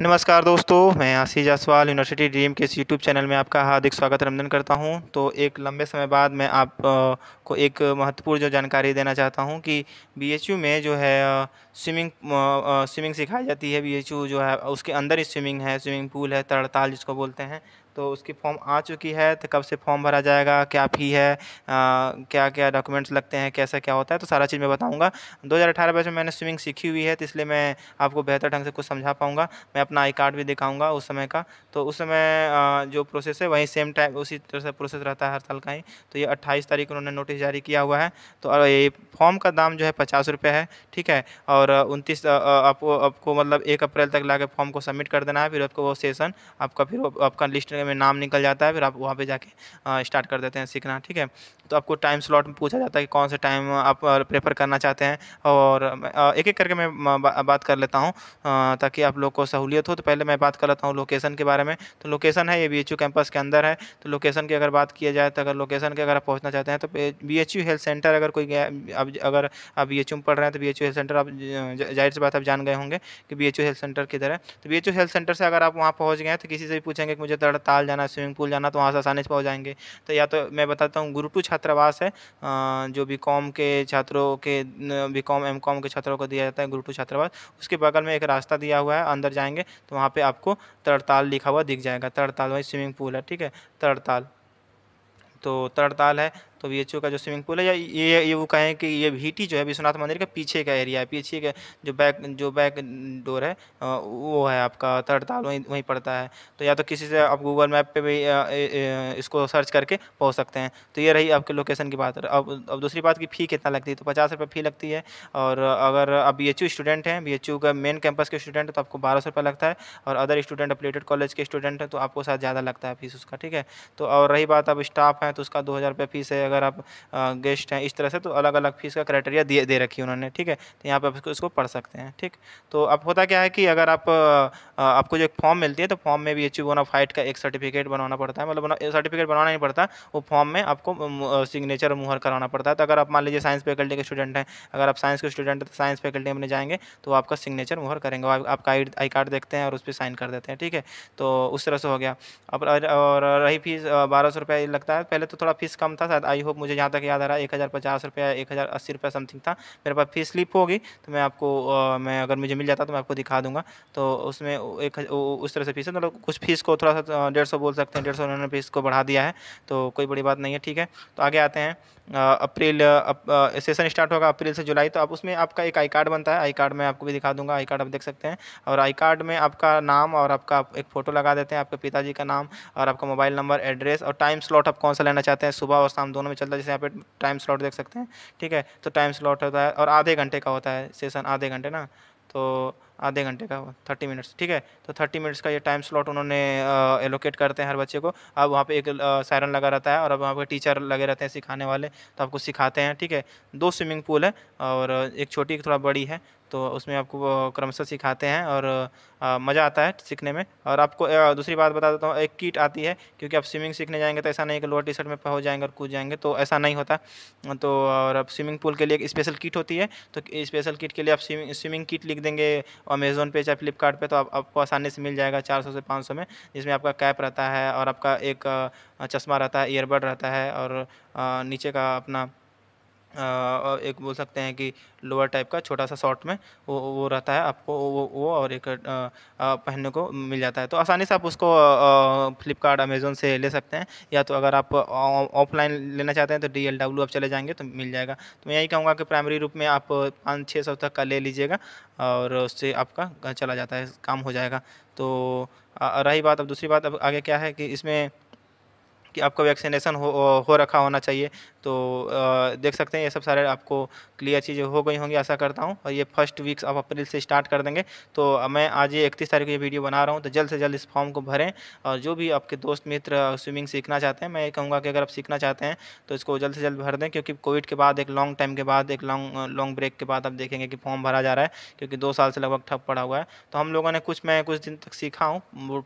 नमस्कार दोस्तों मैं आशीष जायसवाल यूनिवर्सिटी ड्रीम के इस यूट्यूब चैनल में आपका हार्दिक स्वागत रमदन करता हूं तो एक लंबे समय बाद मैं आप आ, को एक महत्वपूर्ण जो जानकारी देना चाहता हूं कि बीएचयू में जो है स्विमिंग स्विमिंग सिखाई जाती है बीएचयू जो है उसके अंदर ही स्विमिंग है स्विमिंग पूल है तड़ताल जिसको बोलते हैं तो उसकी फॉर्म आ चुकी है तो कब से फॉर्म भरा जाएगा क्या फ़ी है आ, क्या क्या डॉक्यूमेंट्स लगते हैं कैसा क्या होता है तो सारा चीज़ मैं बताऊँगा दो हज़ार अठारह में मैंने स्विमिंग सीखी हुई है तो इसलिए मैं आपको बेहतर ढंग से कुछ समझा पाऊँगा मैं अपना आई कार्ड भी दिखाऊँगा उस समय का तो उस समय जो प्रोसेस है वहीं सेम टाइम उसी तरह से प्रोसेस रहता है हर साल का ही तो ये अट्ठाईस तारीख उन्होंने नोटिस जारी किया हुआ है तो ये फॉर्म का दाम जो है पचास रुपये है ठीक है और उनतीस आपको आपको मतलब एक अप्रैल तक ला फॉर्म को सबमिट कर देना है फिर आपको वो सेशन आपका फिर आपका लिस्ट में नाम निकल जाता है फिर आप वहाँ पर जाके स्टार्ट कर देते हैं सीखना ठीक है तो आपको टाइम स्लॉट में पूछा जाता है कि कौन सा टाइम आप प्रेफर करना चाहते हैं और एक एक करके मैं बात कर लेता हूँ ताकि आप लोग को सहूलियत हो तो पहले मैं बात कर लेता हूँ लोकेशन के बारे में तो लोकेशन है ये बी कैंपस के अंदर है तो लोकेशन की अगर बात किया जाए तो अगर लोकेशन के अगर आप पहुँचना चाहते हैं तो बी हेल्थ सेंटर अगर कोई अब अगर आप बी में पढ़ रहे हैं तो बी हेल्थ सेंटर आप जाहिर से बात आप जान गए होंगे कि बी हेल्थ सेंटर किधर है तो बी हेल्थ सेंटर से अगर आप वहाँ पहुँच गए तो किसी से भी पूछेंगे कि मुझे ताल जाना स्विमिंग पूल जाना तो वहाँ से आसानी से पहुँच जाएंगे तो या तो मैं बताता हूँ गुरु टू छात्रावास है जो बी कॉम के छात्रों के बी कॉम एम कॉम के छात्रों को दिया जाता है गुरु टू छात्रावास उसके बगल में एक रास्ता दिया हुआ है अंदर जाएंगे तो वहाँ पर आपको तड़ताल लिखा हुआ दिख जाएगा तड़ताल वही स्विमिंग पूल है ठीक है तड़ताल तो तड़ताल है तो बी का जो स्विमिंग पूल है या ये ये वो कहें कि ये भीटी जो है विश्वनाथ मंदिर के पीछे का एरिया है पीछे का जो बैक जो बैक डोर है वो है आपका तड़ताल वहीं वहीं पड़ता है तो या तो किसी से आप गूगल मैप पर भी इसको सर्च करके पहुँच सकते हैं तो ये रही आपके लोकेशन की बात अब अब दूसरी बात की फ़ी कितना लगती है तो पचास रुपये फ़ी लगती है और अगर आप बी स्टूडेंट हैं बी का मेन कैंपस के स्टूडेंट तो आपको बारह सौ लगता है और अदर स्टूडेंट अपलेटेड कॉलेज के स्टूडेंट हैं तो आपको साथ ज़्यादा लगता है फीस उसका ठीक है तो और रही बात अब स्टाफ हैं तो उसका दो हज़ार रुपये फीस है अगर अगर आप गेस्ट हैं इस तरह से तो अलग अलग फ़ीस का क्राइटेरिया दे दे रखी है उन्होंने ठीक है तो यहाँ पर आप इसको, पढ़ सकते हैं ठीक तो अब होता क्या है कि अगर आप आपको जो एक फॉर्म मिलती है तो फॉर्म में भी अचीव होना फाइट का एक सर्टिफिकेट बनाना पड़ता है मतलब सर्टिफिकेट बनाना नहीं पड़ता वो फॉर्म में आपको सिग्नेचर मुहर कराना पड़ता है तो अगर आप मान लीजिए साइंस फैकल्टी के स्टूडेंट हैं अगर आप साइंस के स्टूडेंट हैं तो साइंस फैकल्टी में जाएंगे तो आपका सिग्नेचर मुहर करेंगे आपका आई कार्ड देखते हैं और उस पर साइन कर देते हैं ठीक है तो उस तरह से हो गया अब और रही फीस बारह सौ रुपये लगता है पहले तो थोड़ा फीस कम था शायद आई आई होप मुझे जहाँ तक याद आ रहा है एक हज़ार पचास रुपया एक हज़ार अस्सी रुपया समथिंग था मेरे पास फीस स्लिप होगी तो मैं आपको आ, मैं अगर मुझे मिल जाता तो मैं आपको दिखा दूंगा तो उसमें एक उस तरह से फीस है तो मतलब कुछ फीस को थोड़ा सा डेढ़ सौ बोल सकते हैं डेढ़ सौ उन्होंने फीस को बढ़ा दिया है तो कोई बड़ी बात नहीं है ठीक है तो आगे आते हैं अप्रैल सेशन स्टार्ट होगा अप्रैल से जुलाई तो आप उसमें आपका एक आई कार्ड बनता है आई कार्ड मैं आपको भी दिखा दूंगा आई कार्ड आप देख सकते हैं और आई कार्ड में आपका नाम और आपका एक फ़ोटो लगा देते हैं आपके पिताजी का नाम और आपका मोबाइल नंबर एड्रेस और टाइम स्लॉट आप कौन सा लेना चाहते हैं सुबह और शाम दोनों दोनों में चलता है जैसे यहाँ पे टाइम स्लॉट देख सकते हैं ठीक है तो टाइम स्लॉट होता है और आधे घंटे का होता है सेशन आधे घंटे ना तो आधे घंटे का थर्टी मिनट्स ठीक है तो थर्टी मिनट्स का ये टाइम स्लॉट उन्होंने एलोकेट करते हैं हर बच्चे को अब वहाँ पे एक सायरन लगा रहता है और अब वहाँ पे टीचर लगे रहते हैं सिखाने वाले तो आपको सिखाते हैं ठीक है दो स्विमिंग पूल है और एक छोटी एक थोड़ा बड़ी है तो उसमें आपको क्रमशः सिखाते हैं और मज़ा आता है सीखने में और आपको दूसरी बात बता देता हूँ एक किट आती है क्योंकि आप स्विमिंग सीखने जाएंगे तो ऐसा नहीं कि लोअर टी शर्ट में पहुँच जाएंगे और कूद जाएंगे तो ऐसा नहीं होता तो और अब स्विमिंग पूल के लिए एक स्पेशल किट होती है तो स्पेशल किट के लिए आप स्विमिंग स्विमिंग किट लिख देंगे अमेज़ोन पे चाहे फ्लिपकार्ट तो आप, आपको आसानी से मिल जाएगा चार से पाँच में जिसमें आपका कैप रहता है और आपका एक चश्मा रहता है ईयरबड रहता है और नीचे का अपना और एक बोल सकते हैं कि लोअर टाइप का छोटा सा शॉर्ट में वो वो रहता है आपको वो वो और एक पहनने को मिल जाता है तो आसानी से आप उसको फ्लिपकार्ट अमेज़ोन से ले सकते हैं या तो अगर आप ऑफलाइन लेना चाहते हैं तो डी एल डब्ल्यू आप चले जाएंगे तो मिल जाएगा तो मैं यही कहूँगा कि प्राइमरी रूप में आप पाँच छः सौ तक का ले लीजिएगा और उससे आपका चला जाता है काम हो जाएगा तो रही बात अब दूसरी बात अब आगे क्या है कि इसमें कि आपका वैक्सीनेशन हो हो रखा होना चाहिए तो देख सकते हैं ये सब सारे आपको क्लियर चीज़ें हो गई होंगी ऐसा करता हूँ और ये फर्स्ट वीक्स आप अप्रैल से स्टार्ट कर देंगे तो मैं आज ये इकतीस तारीख को ये वीडियो बना रहा हूँ तो जल्द से जल्द इस फॉर्म को भरें और जो भी आपके दोस्त मित्र स्विमिंग सीखना चाहते हैं मैं ये कहूँगा कि अगर आप सीखना चाहते हैं तो इसको जल्द से जल्द भर दें क्योंकि कोविड के बाद एक लॉन्ग टाइम के बाद एक लॉन्ग लॉन्ग ब्रेक के बाद आप देखेंगे कि फॉर्म भरा जा रहा है क्योंकि दो साल से लगभग ठप पड़ा हुआ है तो हम लोगों ने कुछ मैं कुछ दिन तक सीखा हूँ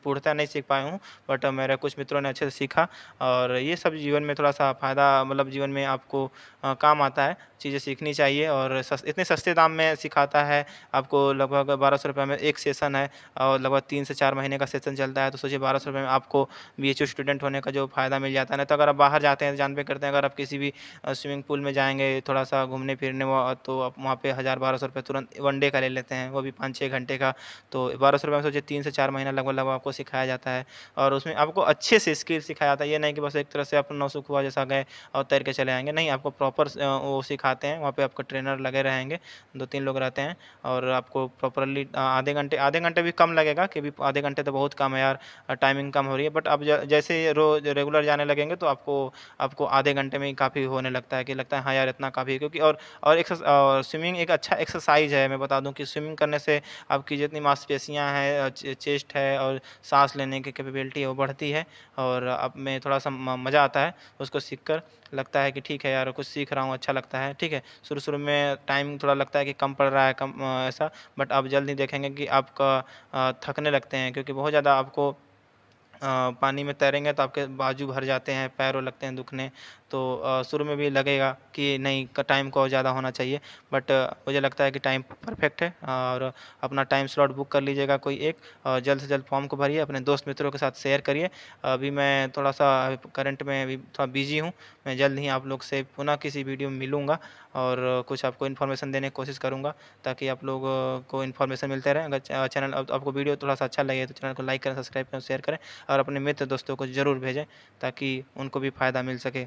पूर्णतः नहीं सीख पाया हूँ बट मेरे कुछ मित्रों ने अच्छे से सीखा और ये सब जीवन में थोड़ा सा फ़ायदा मतलब जीवन जीवन में आपको काम आता है चीज़ें सीखनी चाहिए और सस, इतने सस्ते दाम में सिखाता है आपको लगभग बारह सौ में एक सेशन है और लगभग तीन से चार महीने का सेशन चलता है तो सोचिए बारह सौ में आपको बी एच स्टूडेंट होने का जो फ़ायदा मिल जाता है ना तो अगर आप बाहर जाते हैं जान पे करते हैं अगर आप किसी भी स्विमिंग पूल में जाएंगे थोड़ा सा घूमने फिरने तो आप वहाँ पर हज़ार बारह सौ तुरंत वन डे का ले लेते हैं वो भी पाँच छः घंटे का तो बारह सौ में सोचिए तीन से चार महीना लगभग लगभग आपको सिखाया जाता है और उसमें आपको अच्छे से स्किल सिखाया जाता है ये नहीं कि बस एक तरह से आप नौ हुआ जैसा गए और तैर के चले आएंगे नहीं आपको प्रॉपर वो सिखाते हैं वहाँ पे आपको ट्रेनर लगे रहेंगे दो तीन लोग रहते हैं और आपको प्रॉपरली आधे घंटे आधे घंटे भी कम लगेगा कि भी आधे घंटे तो बहुत कम है यार टाइमिंग कम हो रही है बट अब जैसे रोज रेगुलर जाने लगेंगे तो आपको आपको आधे घंटे में ही काफ़ी होने लगता है कि लगता है हाँ यार इतना काफ़ी है क्योंकि और और स्विमिंग एक अच्छा एक्सरसाइज है मैं बता दूँ कि स्विमिंग करने से आपकी जितनी मांसपेशियाँ हैं चेस्ट है और सांस लेने की कैपेबिलिटी है वो बढ़ती है और अब में थोड़ा सा मज़ा आता है उसको सीख कर लगता है है कि ठीक है यार कुछ सीख रहा हूँ अच्छा लगता है ठीक है शुरू शुरू में टाइम थोड़ा लगता है कि कम पड़ रहा है कम ऐसा बट आप जल्द ही देखेंगे कि आपका थकने लगते हैं क्योंकि बहुत ज़्यादा आपको पानी में तैरेंगे तो आपके बाजू भर जाते हैं पैरों लगते हैं दुखने तो शुरू में भी लगेगा कि नहीं टाइम को ज़्यादा होना चाहिए बट मुझे लगता है कि टाइम परफेक्ट है और अपना टाइम स्लॉट बुक कर लीजिएगा कोई एक और जल्द से जल्द फॉर्म को भरिए अपने दोस्त मित्रों के साथ शेयर करिए अभी मैं थोड़ा सा करंट में अभी थोड़ा बिजी हूँ मैं जल्द ही आप लोग से पुनः किसी वीडियो में मिलूँगा और कुछ आपको इन्फॉर्मेशन देने की कोशिश करूँगा ताकि आप लोग को इन्फॉर्मेशन मिलते रहे अगर चैनल आपको वीडियो थोड़ा सा अच्छा लगे तो चैनल को लाइक करें सब्सक्राइब करें शेयर करें और अपने मित्र दोस्तों को ज़रूर भेजें ताकि उनको भी फ़ायदा मिल सके